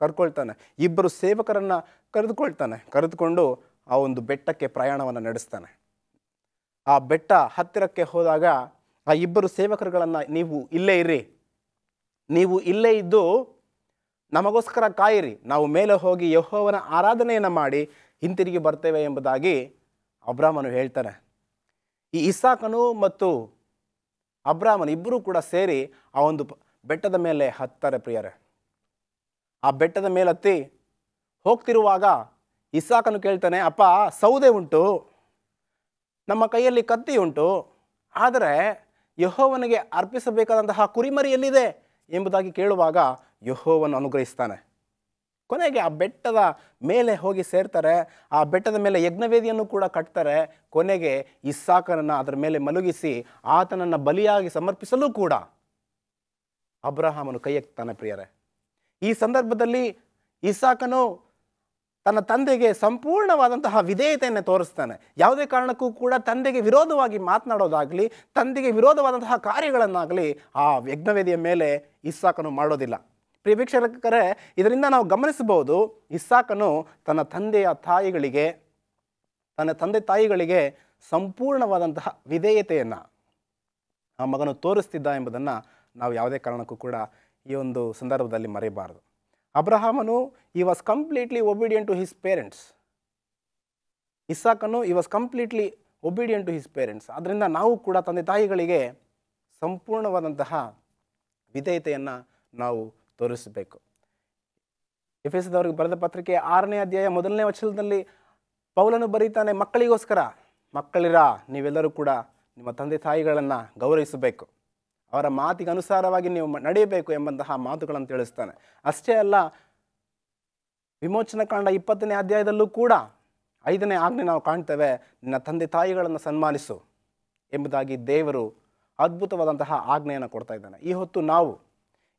ಕರ್ಕೊಳ್ತಾನೆ ಇಬ್ಬರು ಸೇವಕರನ್ನು ಕರೆದುಕೊಳ್ತಾನೆ ಕರೆದುಕೊಂಡು ಆ ಒಂದು ಬೆಟ್ಟಕ್ಕೆ ಪ್ರಯಾಣವನ್ನು ನಡೆಸ್ತಾನೆ ಆ ಬೆಟ್ಟ ಹತ್ತಿರಕ್ಕೆ ಹೋದಾಗ ಆ ಇಬ್ಬರು ಸೇವಕರುಗಳನ್ನು ನೀವು ಇಲ್ಲೇ ಇರಿ ನೀವು ಇಲ್ಲೇ ಇದ್ದು ನಮಗೋಸ್ಕರ ಕಾಯಿರಿ ನಾವು ಮೇಲೆ ಹೋಗಿ ಯಹೋವನ ಆರಾಧನೆಯನ್ನು ಮಾಡಿ ಹಿಂತಿರುಗಿ ಬರ್ತೇವೆ ಎಂಬುದಾಗಿ ಅಬ್ರಾಹ್ಮನು ಹೇಳ್ತಾನೆ ಈ ಇಸಾಕನು ಮತ್ತು ಅಬ್ರಾಹ್ಮನ್ ಇಬ್ಬರೂ ಕೂಡ ಸೇರಿ ಆ ಒಂದು ಬೆಟ್ಟದ ಮೇಲೆ ಹತ್ತಾರೆ ಪ್ರಿಯರೇ ಆ ಬೆಟ್ಟದ ಮೇಲತ್ತಿ ಹೋಗ್ತಿರುವಾಗ ಇಸಾಕನು ಕೇಳ್ತಾನೆ ಅಪ್ಪ ಸೌದೆ ಉಂಟು ನಮ್ಮ ಕೈಯಲ್ಲಿ ಕತ್ತಿ ಉಂಟು ಆದರೆ ಯಹೋವನಿಗೆ ಅರ್ಪಿಸಬೇಕಾದಂತಹ ಕುರಿಮರಿ ಎಲ್ಲಿದೆ ಎಂಬುದಾಗಿ ಕೇಳುವಾಗ ಯಹೋವನ್ನು ಅನುಗ್ರಹಿಸ್ತಾನೆ ಕೊನೆಗೆ ಆ ಬೆಟ್ಟದ ಮೇಲೆ ಹೋಗಿ ಸೇರ್ತಾರೆ ಆ ಬೆಟ್ಟದ ಮೇಲೆ ಯಜ್ಞವೇದಿಯನ್ನು ಕೂಡ ಕಟ್ತಾರೆ ಕೊನೆಗೆ ಇಸ್ಸಾಕನನ್ನು ಅದರ ಮೇಲೆ ಮಲಗಿಸಿ ಆತನನ್ನು ಬಲಿಯಾಗಿ ಸಮರ್ಪಿಸಲು ಕೂಡ ಅಬ್ರಹಾಮನು ಕೈ ಎತ್ತಾನೆ ಪ್ರಿಯರೇ ಈ ಸಂದರ್ಭದಲ್ಲಿ ಇಸಾಕನು ತನ್ನ ತಂದೆಗೆ ಸಂಪೂರ್ಣವಾದಂತಹ ವಿಧೇಯತೆಯನ್ನು ತೋರಿಸ್ತಾನೆ ಯಾವುದೇ ಕಾರಣಕ್ಕೂ ಕೂಡ ತಂದೆಗೆ ವಿರೋಧವಾಗಿ ಮಾತನಾಡೋದಾಗಲಿ ತಂದೆಗೆ ವಿರೋಧವಾದಂತಹ ಕಾರ್ಯಗಳನ್ನಾಗಲಿ ಆ ಯಜ್ಞವೇದಿಯ ಮೇಲೆ ಇಸ್ಸಾಕನು ಮಾಡೋದಿಲ್ಲ ಪ್ರಿಯ ವೀಕ್ಷಕರೇ ಇದರಿಂದ ನಾವು ಗಮನಿಸಬಹುದು ಇಸ್ಸಾಕನು ತನ್ನ ತಂದೆಯ ತಾಯಿಗಳಿಗೆ ತನ್ನ ತಂದೆ ತಾಯಿಗಳಿಗೆ ಸಂಪೂರ್ಣವಾದಂತಹ ವಿಧೇಯತೆಯನ್ನು ಆ ಮಗನು ತೋರಿಸ್ತಿದ್ದ ಎಂಬುದನ್ನು ನಾವು ಯಾವುದೇ ಕಾರಣಕ್ಕೂ ಕೂಡ ಈ ಒಂದು ಸಂದರ್ಭದಲ್ಲಿ ಮರೆಯಬಾರದು ಅಬ್ರಹಾಮನು ಈ was completely obedient to his parents ಇಸಾಕನು ಈ was completely obedient to his parents ಅದರಿಂದ ನಾವು ಕೂಡ ತಂದೆ ತಾಯಿಗಳಿಗೆ ಸಂಪೂರ್ಣವಾದಂತಹ ವಿಧೇಯತೆಯನ್ನು ನಾವು ತೋರಿಸಬೇಕು ಎಫ್ ಎಸ್ ಅವ್ರಿಗೆ ಬರೆದ ಪತ್ರಿಕೆ ಆರನೇ ಅಧ್ಯಾಯ ಮೊದಲನೇ ವಚನದಲ್ಲಿ ಪೌಲನು ಬರೀತಾನೆ ಮಕ್ಕಳಿಗೋಸ್ಕರ ಮಕ್ಕಳಿರ ನೀವೆಲ್ಲರೂ ಕೂಡ ನಿಮ್ಮ ತಂದೆ ತಾಯಿಗಳನ್ನು ಗೌರವಿಸಬೇಕು ಅವರ ಮಾತಿಗೆ ಅನುಸಾರವಾಗಿ ನೀವು ನಡೆಯಬೇಕು ಎಂಬಂತಹ ಮಾತುಗಳನ್ನು ತಿಳಿಸ್ತಾನೆ ಅಷ್ಟೇ ಅಲ್ಲ ಕಾಂಡ ಇಪ್ಪತ್ತನೇ ಅಧ್ಯಾಯದಲ್ಲೂ ಕೂಡ ಐದನೇ ಆಜ್ಞೆ ನಾವು ಕಾಣ್ತೇವೆ ನಿನ್ನ ತಂದೆ ತಾಯಿಗಳನ್ನು ಸನ್ಮಾನಿಸು ಎಂಬುದಾಗಿ ದೇವರು ಅದ್ಭುತವಾದಂತಹ ಆಜ್ಞೆಯನ್ನು ಕೊಡ್ತಾ ಇದ್ದಾನೆ ಈ ಹೊತ್ತು ನಾವು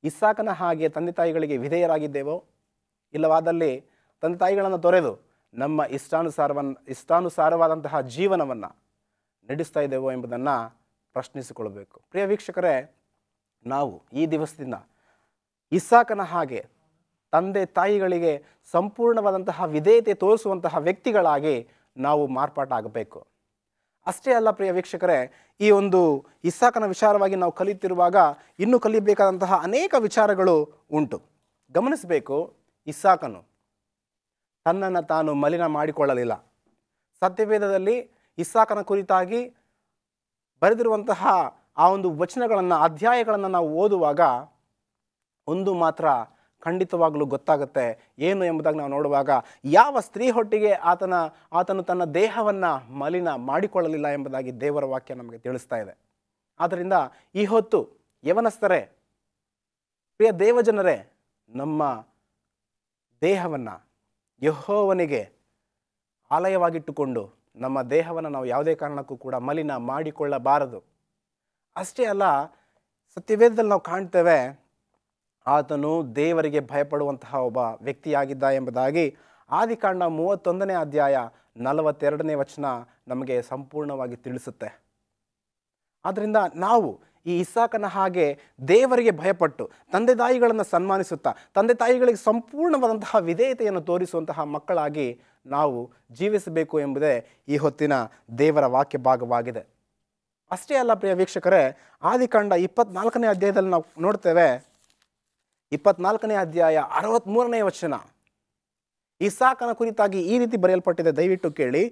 ಇಸ್ಸಾಕನ ಹಾಗೆ ತಂದೆ ತಾಯಿಗಳಿಗೆ ವಿಧೇಯರಾಗಿದ್ದೇವೋ ಇಲ್ಲವಾದಲ್ಲಿ ತಂದೆ ತಾಯಿಗಳನ್ನು ತೊರೆದು ನಮ್ಮ ಇಷ್ಟಾನುಸಾರವನ್ನು ಇಷ್ಟಾನುಸಾರವಾದಂತಹ ಜೀವನವನ್ನು ನಡೆಸ್ತಾ ಇದ್ದೇವೋ ಎಂಬುದನ್ನು ಪ್ರಶ್ನಿಸಿಕೊಳ್ಬೇಕು ಪ್ರಿಯ ವೀಕ್ಷಕರೇ ನಾವು ಈ ದಿವಸದಿಂದ ಇಸ್ಸಾಕನ ಹಾಗೆ ತಂದೆ ತಾಯಿಗಳಿಗೆ ಸಂಪೂರ್ಣವಾದಂತಹ ವಿಧೇಯತೆ ತೋರಿಸುವಂತಹ ವ್ಯಕ್ತಿಗಳಾಗಿ ನಾವು ಮಾರ್ಪಾಟಾಗಬೇಕು ಅಷ್ಟೇ ಅಲ್ಲ ಪ್ರಿಯ ವೀಕ್ಷಕರೇ ಈ ಒಂದು ಇಸ್ಸಾಕನ ವಿಚಾರವಾಗಿ ನಾವು ಕಲಿಯುತ್ತಿರುವಾಗ ಇನ್ನೂ ಕಲಿಯಬೇಕಾದಂತಹ ಅನೇಕ ವಿಚಾರಗಳು ಉಂಟು ಗಮನಿಸಬೇಕು ಇಸ್ಸಾಕನು ತನ್ನನ್ನು ತಾನು ಮಲಿನ ಮಾಡಿಕೊಳ್ಳಲಿಲ್ಲ ಸತ್ಯವೇದದಲ್ಲಿ ಇಸ್ಸಾಕನ ಕುರಿತಾಗಿ ಬರೆದಿರುವಂತಹ ಆ ಒಂದು ವಚನಗಳನ್ನು ಅಧ್ಯಾಯಗಳನ್ನು ನಾವು ಓದುವಾಗ ಒಂದು ಮಾತ್ರ ಖಂಡಿತವಾಗಲೂ ಗೊತ್ತಾಗುತ್ತೆ ಏನು ಎಂಬುದಾಗಿ ನಾವು ನೋಡುವಾಗ ಯಾವ ಸ್ತ್ರೀ ಹೊಟ್ಟಿಗೆ ಆತನ ಆತನು ತನ್ನ ದೇಹವನ್ನು ಮಲಿನ ಮಾಡಿಕೊಳ್ಳಲಿಲ್ಲ ಎಂಬುದಾಗಿ ದೇವರ ವಾಕ್ಯ ನಮಗೆ ತಿಳಿಸ್ತಾ ಇದೆ ಆದ್ದರಿಂದ ಈ ಹೊತ್ತು ಯವನಸ್ಥರೇ ಪ್ರಿಯ ದೇವಜನರೇ ನಮ್ಮ ದೇಹವನ್ನು ಯಹೋವನಿಗೆ ಆಲಯವಾಗಿಟ್ಟುಕೊಂಡು ನಮ್ಮ ದೇಹವನ್ನು ನಾವು ಯಾವುದೇ ಕಾರಣಕ್ಕೂ ಕೂಡ ಮಲಿನ ಮಾಡಿಕೊಳ್ಳಬಾರದು ಅಷ್ಟೇ ಅಲ್ಲ ಸತ್ಯವೇದದಲ್ಲಿ ನಾವು ಕಾಣ್ತೇವೆ ಆತನು ದೇವರಿಗೆ ಭಯಪಡುವಂತಹ ಒಬ್ಬ ವ್ಯಕ್ತಿಯಾಗಿದ್ದ ಎಂಬುದಾಗಿ ಆದಿಕಾಂಡ ಮೂವತ್ತೊಂದನೇ ಅಧ್ಯಾಯ ನಲವತ್ತೆರಡನೇ ವಚನ ನಮಗೆ ಸಂಪೂರ್ಣವಾಗಿ ತಿಳಿಸುತ್ತೆ ಆದ್ದರಿಂದ ನಾವು ಈ ಇಸಾಕನ ಹಾಗೆ ದೇವರಿಗೆ ಭಯಪಟ್ಟು ತಂದೆ ತಾಯಿಗಳನ್ನು ಸನ್ಮಾನಿಸುತ್ತಾ ತಂದೆ ತಾಯಿಗಳಿಗೆ ಸಂಪೂರ್ಣವಾದಂತಹ ವಿಧೇಯತೆಯನ್ನು ತೋರಿಸುವಂತಹ ಮಕ್ಕಳಾಗಿ ನಾವು ಜೀವಿಸಬೇಕು ಎಂಬುದೇ ಈ ಹೊತ್ತಿನ ದೇವರ ವಾಕ್ಯ ಭಾಗವಾಗಿದೆ ಅಷ್ಟೇ ಅಲ್ಲ ಪ್ರಿಯ ವೀಕ್ಷಕರೇ ಆದಿಕಾಂಡ ಇಪ್ಪತ್ನಾಲ್ಕನೇ ಅಧ್ಯಾಯದಲ್ಲಿ ನಾವು ನೋಡ್ತೇವೆ ಇಪ್ಪತ್ನಾಲ್ಕನೇ ಅಧ್ಯಾಯ ಅರವತ್ತ್ಮೂರನೇ ವಚನ ಇಸಾಕನ ಕುರಿತಾಗಿ ಈ ರೀತಿ ಬರೆಯಲ್ಪಟ್ಟಿದೆ ದಯವಿಟ್ಟು ಕೇಳಿ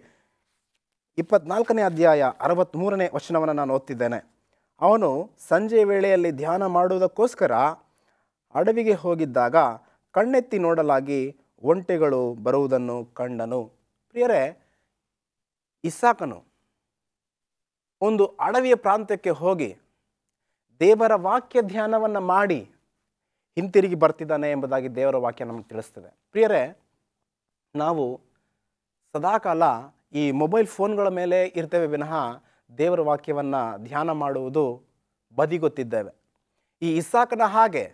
ಇಪ್ಪತ್ನಾಲ್ಕನೇ ಅಧ್ಯಾಯ ಅರವತ್ತ್ಮೂರನೇ ವಚನವನ್ನು ನಾನು ಓದ್ತಿದ್ದೇನೆ ಅವನು ಸಂಜೆ ವೇಳೆಯಲ್ಲಿ ಧ್ಯಾನ ಮಾಡುವುದಕ್ಕೋಸ್ಕರ ಅಡವಿಗೆ ಹೋಗಿದ್ದಾಗ ಕಣ್ಣೆತ್ತಿ ನೋಡಲಾಗಿ ಒಂಟೆಗಳು ಬರುವುದನ್ನು ಕಂಡನು ಪ್ರಿಯರೇ ಇಸಾಕನು ಒಂದು ಅಡವಿಯ ಪ್ರಾಂತ್ಯಕ್ಕೆ ಹೋಗಿ ದೇವರ ವಾಕ್ಯ ಧ್ಯಾನವನ್ನು ಮಾಡಿ ಹಿಂತಿರುಗಿ ಬರ್ತಿದ್ದಾನೆ ಎಂಬುದಾಗಿ ದೇವರ ವಾಕ್ಯ ನಮಗೆ ತಿಳಿಸ್ತದೆ ಪ್ರಿಯರೇ ನಾವು ಸದಾಕಾಲ ಈ ಮೊಬೈಲ್ ಫೋನ್ಗಳ ಮೇಲೆ ಇರ್ತೇವೆ ವಿನಃ ದೇವರ ವಾಕ್ಯವನ್ನು ಧ್ಯಾನ ಮಾಡುವುದು ಬದಿಗೊತ್ತಿದ್ದೇವೆ ಈ ಇಸಾಕನ ಹಾಗೆ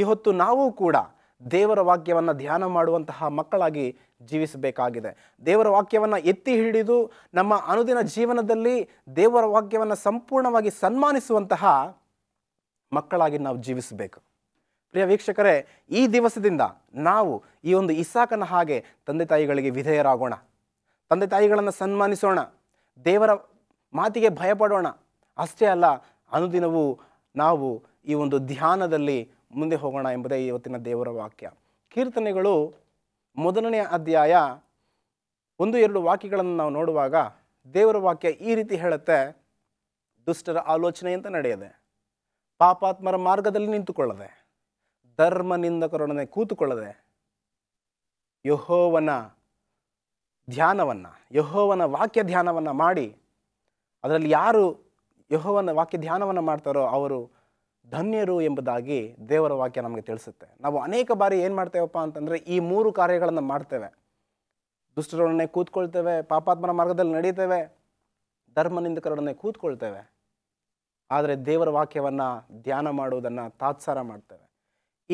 ಈ ಹೊತ್ತು ನಾವು ಕೂಡ ದೇವರ ವಾಕ್ಯವನ್ನು ಧ್ಯಾನ ಮಾಡುವಂತಹ ಮಕ್ಕಳಾಗಿ ಜೀವಿಸಬೇಕಾಗಿದೆ ದೇವರ ವಾಕ್ಯವನ್ನು ಎತ್ತಿ ಹಿಡಿದು ನಮ್ಮ ಅನುದಿನ ಜೀವನದಲ್ಲಿ ದೇವರ ವಾಕ್ಯವನ್ನು ಸಂಪೂರ್ಣವಾಗಿ ಸನ್ಮಾನಿಸುವಂತಹ ಮಕ್ಕಳಾಗಿ ನಾವು ಜೀವಿಸಬೇಕು ಪ್ರಿಯ ವೀಕ್ಷಕರೇ ಈ ದಿವಸದಿಂದ ನಾವು ಈ ಒಂದು ಇಸಾಕನ ಹಾಗೆ ತಂದೆ ತಾಯಿಗಳಿಗೆ ವಿಧೇಯರಾಗೋಣ ತಂದೆ ತಾಯಿಗಳನ್ನು ಸನ್ಮಾನಿಸೋಣ ದೇವರ ಮಾತಿಗೆ ಭಯಪಡೋಣ ಅಷ್ಟೇ ಅಲ್ಲ ಅನುದಿನವೂ ನಾವು ಈ ಒಂದು ಧ್ಯಾನದಲ್ಲಿ ಮುಂದೆ ಹೋಗೋಣ ಎಂಬುದೇ ಇವತ್ತಿನ ದೇವರ ವಾಕ್ಯ ಕೀರ್ತನೆಗಳು ಮೊದಲನೆಯ ಅಧ್ಯಾಯ ಒಂದು ಎರಡು ವಾಕ್ಯಗಳನ್ನು ನಾವು ನೋಡುವಾಗ ದೇವರ ವಾಕ್ಯ ಈ ರೀತಿ ಹೇಳುತ್ತೆ ದುಷ್ಟರ ಆಲೋಚನೆ ಅಂತ ನಡೆಯದೆ ಪಾಪಾತ್ಮರ ಮಾರ್ಗದಲ್ಲಿ ನಿಂತುಕೊಳ್ಳದೆ ಧರ್ಮ ನಿಂದಕರೊಡನೆ ಕೂತುಕೊಳ್ಳದೆ ಯಹೋವನ ಧ್ಯಾನವನ್ನು ಯಹೋವನ ವಾಕ್ಯ ಧ್ಯಾನವನ್ನು ಮಾಡಿ ಅದರಲ್ಲಿ ಯಾರು ಯಹೋವನ ವಾಕ್ಯ ಧ್ಯಾನವನ್ನು ಮಾಡ್ತಾರೋ ಅವರು ಧನ್ಯರು ಎಂಬುದಾಗಿ ದೇವರ ವಾಕ್ಯ ನಮಗೆ ತಿಳಿಸುತ್ತೆ ನಾವು ಅನೇಕ ಬಾರಿ ಏನು ಮಾಡ್ತೇವಪ್ಪ ಅಂತಂದರೆ ಈ ಮೂರು ಕಾರ್ಯಗಳನ್ನು ಮಾಡ್ತೇವೆ ದುಷ್ಟರೊಡನೆ ಕೂತ್ಕೊಳ್ತೇವೆ ಪಾಪಾತ್ಮನ ಮಾರ್ಗದಲ್ಲಿ ನಡೀತೇವೆ ಧರ್ಮನಿಂದಕರೊಡನೆ ಕೂತ್ಕೊಳ್ತೇವೆ ಆದರೆ ದೇವರ ವಾಕ್ಯವನ್ನು ಧ್ಯಾನ ಮಾಡುವುದನ್ನು ತಾತ್ಸಾರ ಮಾಡ್ತೇವೆ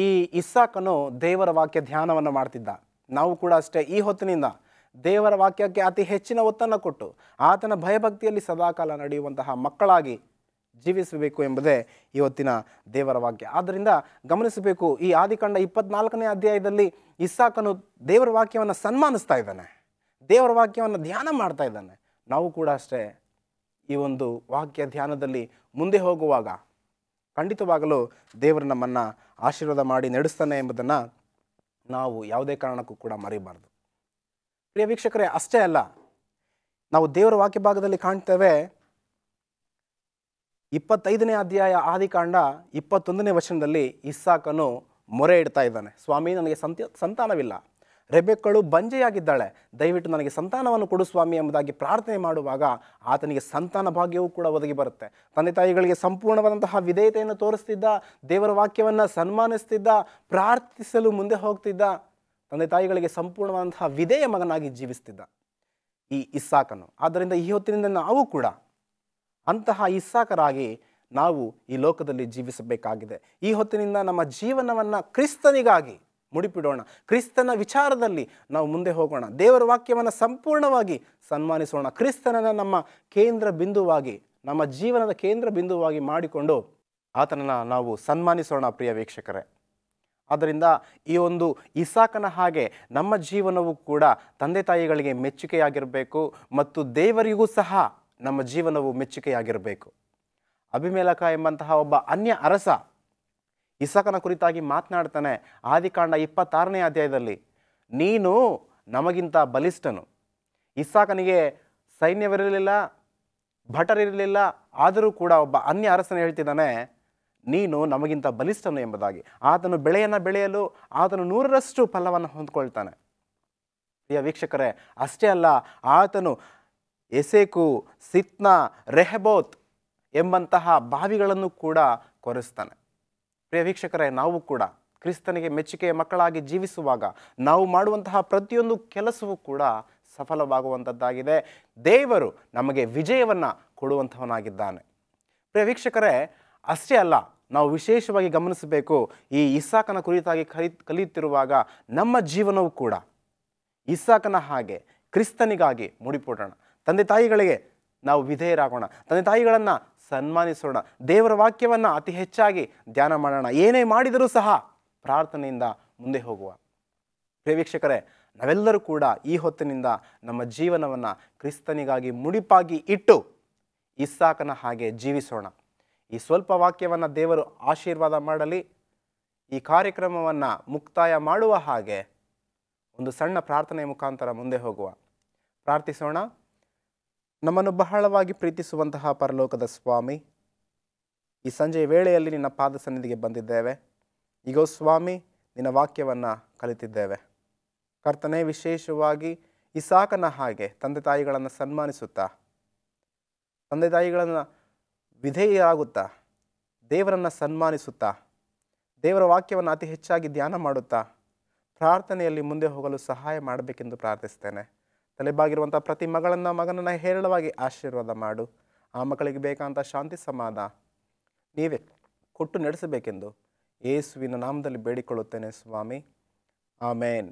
ಈ ಇಸ್ಸಾಕನು ದೇವರ ವಾಕ್ಯ ಧ್ಯಾನವನ್ನು ಮಾಡ್ತಿದ್ದ ನಾವು ಕೂಡ ಅಷ್ಟೇ ಈ ಹೊತ್ತಿನಿಂದ ದೇವರ ವಾಕ್ಯಕ್ಕೆ ಅತಿ ಹೆಚ್ಚಿನ ಒತ್ತನ್ನು ಕೊಟ್ಟು ಆತನ ಭಯಭಕ್ತಿಯಲ್ಲಿ ಸದಾಕಾಲ ನಡೆಯುವಂತಹ ಮಕ್ಕಳಾಗಿ ಜೀವಿಸಬೇಕು ಎಂಬುದೇ ಇವತ್ತಿನ ದೇವರ ವಾಕ್ಯ ಆದ್ದರಿಂದ ಗಮನಿಸಬೇಕು ಈ ಆದಿಕಾಂಡ ಇಪ್ಪತ್ನಾಲ್ಕನೇ ಅಧ್ಯಾಯದಲ್ಲಿ ಇಸ್ಸಾಕನು ದೇವರ ವಾಕ್ಯವನ್ನು ಸನ್ಮಾನಿಸ್ತಾ ಇದ್ದಾನೆ ದೇವರ ವಾಕ್ಯವನ್ನು ಧ್ಯಾನ ಮಾಡ್ತಾ ಇದ್ದಾನೆ ನಾವು ಕೂಡ ಅಷ್ಟೇ ಈ ಒಂದು ವಾಕ್ಯ ಧ್ಯಾನದಲ್ಲಿ ಮುಂದೆ ಹೋಗುವಾಗ ಖಂಡಿತವಾಗಲೂ ದೇವರು ನಮ್ಮನ್ನು ಆಶೀರ್ವಾದ ಮಾಡಿ ನಡೆಸ್ತಾನೆ ಎಂಬುದನ್ನು ನಾವು ಯಾವುದೇ ಕಾರಣಕ್ಕೂ ಕೂಡ ಮರಿಬಾರ್ದು ಪ್ರಿಯ ವೀಕ್ಷಕರೇ ಅಷ್ಟೇ ಅಲ್ಲ ನಾವು ದೇವರ ವಾಕ್ಯ ಭಾಗದಲ್ಲಿ ಕಾಣ್ತೇವೆ ಇಪ್ಪತ್ತೈದನೇ ಅಧ್ಯಾಯ ಆದಿಕಾಂಡ ಇಪ್ಪತ್ತೊಂದನೇ ವಚನದಲ್ಲಿ ಇಸ್ಸಾಕನು ಮೊರೆ ಇಡ್ತಾ ಇದ್ದಾನೆ ಸ್ವಾಮಿ ನನಗೆ ಸಂತ ಸಂತಾನವಿಲ್ಲ ರೆಬೆಕ್ಕಳು ಬಂಜೆಯಾಗಿದ್ದಾಳೆ ದಯವಿಟ್ಟು ನನಗೆ ಸಂತಾನವನ್ನು ಕೊಡು ಸ್ವಾಮಿ ಎಂಬುದಾಗಿ ಪ್ರಾರ್ಥನೆ ಮಾಡುವಾಗ ಆತನಿಗೆ ಸಂತಾನ ಭಾಗ್ಯವೂ ಕೂಡ ಒದಗಿ ಬರುತ್ತೆ ತಂದೆ ತಾಯಿಗಳಿಗೆ ಸಂಪೂರ್ಣವಾದಂತಹ ವಿಧೇಯತೆಯನ್ನು ತೋರಿಸ್ತಿದ್ದ ದೇವರ ವಾಕ್ಯವನ್ನು ಸನ್ಮಾನಿಸ್ತಿದ್ದ ಪ್ರಾರ್ಥಿಸಲು ಮುಂದೆ ಹೋಗ್ತಿದ್ದ ತಂದೆ ತಾಯಿಗಳಿಗೆ ಸಂಪೂರ್ಣವಾದಂತಹ ವಿಧೇಯ ಮಗನಾಗಿ ಜೀವಿಸ್ತಿದ್ದ ಈ ಇಸ್ಸಾಕನು ಆದ್ದರಿಂದ ಈ ಹೊತ್ತಿನಿಂದ ನಾವು ಕೂಡ ಅಂತಹ ಇಸ್ಸಾಕರಾಗಿ ನಾವು ಈ ಲೋಕದಲ್ಲಿ ಜೀವಿಸಬೇಕಾಗಿದೆ ಈ ಹೊತ್ತಿನಿಂದ ನಮ್ಮ ಜೀವನವನ್ನು ಕ್ರಿಸ್ತನಿಗಾಗಿ ಮುಡಿಪಿಡೋಣ ಕ್ರಿಸ್ತನ ವಿಚಾರದಲ್ಲಿ ನಾವು ಮುಂದೆ ಹೋಗೋಣ ದೇವರ ವಾಕ್ಯವನ್ನು ಸಂಪೂರ್ಣವಾಗಿ ಸನ್ಮಾನಿಸೋಣ ಕ್ರಿಸ್ತನನ್ನು ನಮ್ಮ ಕೇಂದ್ರ ಬಿಂದುವಾಗಿ ನಮ್ಮ ಜೀವನದ ಕೇಂದ್ರ ಬಿಂದುವಾಗಿ ಮಾಡಿಕೊಂಡು ಆತನನ್ನು ನಾವು ಸನ್ಮಾನಿಸೋಣ ಪ್ರಿಯ ವೀಕ್ಷಕರೇ ಆದ್ದರಿಂದ ಈ ಒಂದು ಇಸಾಕನ ಹಾಗೆ ನಮ್ಮ ಜೀವನವು ಕೂಡ ತಂದೆ ತಾಯಿಗಳಿಗೆ ಮೆಚ್ಚುಗೆಯಾಗಿರಬೇಕು ಮತ್ತು ದೇವರಿಗೂ ಸಹ ನಮ್ಮ ಜೀವನವು ಮೆಚ್ಚುಗೆಯಾಗಿರಬೇಕು ಅಭಿಮೇಲಕ ಎಂಬಂತಹ ಒಬ್ಬ ಅನ್ಯ ಅರಸ ಇಸಾಕನ ಕುರಿತಾಗಿ ಮಾತನಾಡ್ತಾನೆ ಆದಿಕಾಂಡ ಇಪ್ಪತ್ತಾರನೇ ಅಧ್ಯಾಯದಲ್ಲಿ ನೀನು ನಮಗಿಂತ ಬಲಿಷ್ಠನು ಇಸಾಕನಿಗೆ ಸೈನ್ಯವಿರಲಿಲ್ಲ ಭಟರಿರಲಿಲ್ಲ ಆದರೂ ಕೂಡ ಒಬ್ಬ ಅನ್ಯ ಅರಸನ ಹೇಳ್ತಿದ್ದಾನೆ ನೀನು ನಮಗಿಂತ ಬಲಿಷ್ಠನು ಎಂಬುದಾಗಿ ಆತನು ಬೆಳೆಯನ್ನು ಬೆಳೆಯಲು ಆತನು ನೂರರಷ್ಟು ಫಲವನ್ನು ಹೊಂದ್ಕೊಳ್ತಾನೆ ಪ್ರಿಯ ವೀಕ್ಷಕರೇ ಅಷ್ಟೇ ಅಲ್ಲ ಆತನು ಎಸೆಕು ಸಿತ್ನ ರೆಹಬೋತ್ ಎಂಬಂತಹ ಬಾವಿಗಳನ್ನು ಕೂಡ ಕೊರೆಸ್ತಾನೆ ಪ್ರಿಯ ವೀಕ್ಷಕರೇ ನಾವು ಕೂಡ ಕ್ರಿಸ್ತನಿಗೆ ಮೆಚ್ಚುಗೆಯ ಮಕ್ಕಳಾಗಿ ಜೀವಿಸುವಾಗ ನಾವು ಮಾಡುವಂತಹ ಪ್ರತಿಯೊಂದು ಕೆಲಸವೂ ಕೂಡ ಸಫಲವಾಗುವಂಥದ್ದಾಗಿದೆ ದೇವರು ನಮಗೆ ವಿಜಯವನ್ನು ಕೊಡುವಂಥವನಾಗಿದ್ದಾನೆ ಪ್ರಿಯ ವೀಕ್ಷಕರೇ ಅಷ್ಟೇ ಅಲ್ಲ ನಾವು ವಿಶೇಷವಾಗಿ ಗಮನಿಸಬೇಕು ಈ ಇಸಾಕನ ಕುರಿತಾಗಿ ಕಲಿ ಕಲಿಯುತ್ತಿರುವಾಗ ನಮ್ಮ ಜೀವನವೂ ಕೂಡ ಇಸಾಕನ ಹಾಗೆ ಕ್ರಿಸ್ತನಿಗಾಗಿ ಮುಡಿಪೋಡೋಣ ತಂದೆ ತಾಯಿಗಳಿಗೆ ನಾವು ವಿಧೇಯರಾಗೋಣ ತಂದೆ ತಾಯಿಗಳನ್ನು ಸನ್ಮಾನಿಸೋಣ ದೇವರ ವಾಕ್ಯವನ್ನು ಅತಿ ಹೆಚ್ಚಾಗಿ ಧ್ಯಾನ ಮಾಡೋಣ ಏನೇ ಮಾಡಿದರೂ ಸಹ ಪ್ರಾರ್ಥನೆಯಿಂದ ಮುಂದೆ ಹೋಗುವ ಪ್ರಿಯ ನಾವೆಲ್ಲರೂ ಕೂಡ ಈ ಹೊತ್ತಿನಿಂದ ನಮ್ಮ ಜೀವನವನ್ನು ಕ್ರಿಸ್ತನಿಗಾಗಿ ಮುಡಿಪಾಗಿ ಇಟ್ಟು ಇಸ್ಸಾಕನ ಹಾಗೆ ಜೀವಿಸೋಣ ಈ ಸ್ವಲ್ಪ ವಾಕ್ಯವನ್ನು ದೇವರು ಆಶೀರ್ವಾದ ಮಾಡಲಿ ಈ ಕಾರ್ಯಕ್ರಮವನ್ನು ಮುಕ್ತಾಯ ಮಾಡುವ ಹಾಗೆ ಒಂದು ಸಣ್ಣ ಪ್ರಾರ್ಥನೆ ಮುಖಾಂತರ ಮುಂದೆ ಹೋಗುವ ಪ್ರಾರ್ಥಿಸೋಣ ನಮ್ಮನ್ನು ಬಹಳವಾಗಿ ಪ್ರೀತಿಸುವಂತಹ ಪರಲೋಕದ ಸ್ವಾಮಿ ಈ ಸಂಜೆ ವೇಳೆಯಲ್ಲಿ ನಿನ್ನ ಪಾದ ಸನ್ನಿಧಿಗೆ ಬಂದಿದ್ದೇವೆ ಈಗೋ ಸ್ವಾಮಿ ನಿನ್ನ ವಾಕ್ಯವನ್ನು ಕಲಿತಿದ್ದೇವೆ ಕರ್ತನೆ ವಿಶೇಷವಾಗಿ ಇಸಾಕನ ಹಾಗೆ ತಂದೆ ತಾಯಿಗಳನ್ನು ಸನ್ಮಾನಿಸುತ್ತಾ ತಂದೆ ತಾಯಿಗಳನ್ನು ವಿಧೇಯರಾಗುತ್ತಾ ದೇವರನ್ನು ಸನ್ಮಾನಿಸುತ್ತಾ ದೇವರ ವಾಕ್ಯವನ್ನು ಅತಿ ಹೆಚ್ಚಾಗಿ ಧ್ಯಾನ ಮಾಡುತ್ತಾ ಪ್ರಾರ್ಥನೆಯಲ್ಲಿ ಮುಂದೆ ಹೋಗಲು ಸಹಾಯ ಮಾಡಬೇಕೆಂದು ಪ್ರಾರ್ಥಿಸ್ತೇನೆ ತಲೆಬಾಗಿರುವಂಥ ಪ್ರತಿ ಮಗಳನ್ನು ಮಗನನ್ನು ಹೇರಳವಾಗಿ ಆಶೀರ್ವಾದ ಮಾಡು ಆ ಮಕ್ಕಳಿಗೆ ಬೇಕಾದಂಥ ಶಾಂತಿ ಸಮಾಧ ನೀವೇ ಕೊಟ್ಟು ನಡೆಸಬೇಕೆಂದು ಯೇಸುವಿನ ನಾಮದಲ್ಲಿ ಬೇಡಿಕೊಳ್ಳುತ್ತೇನೆ ಸ್ವಾಮಿ ಆಮೇನ್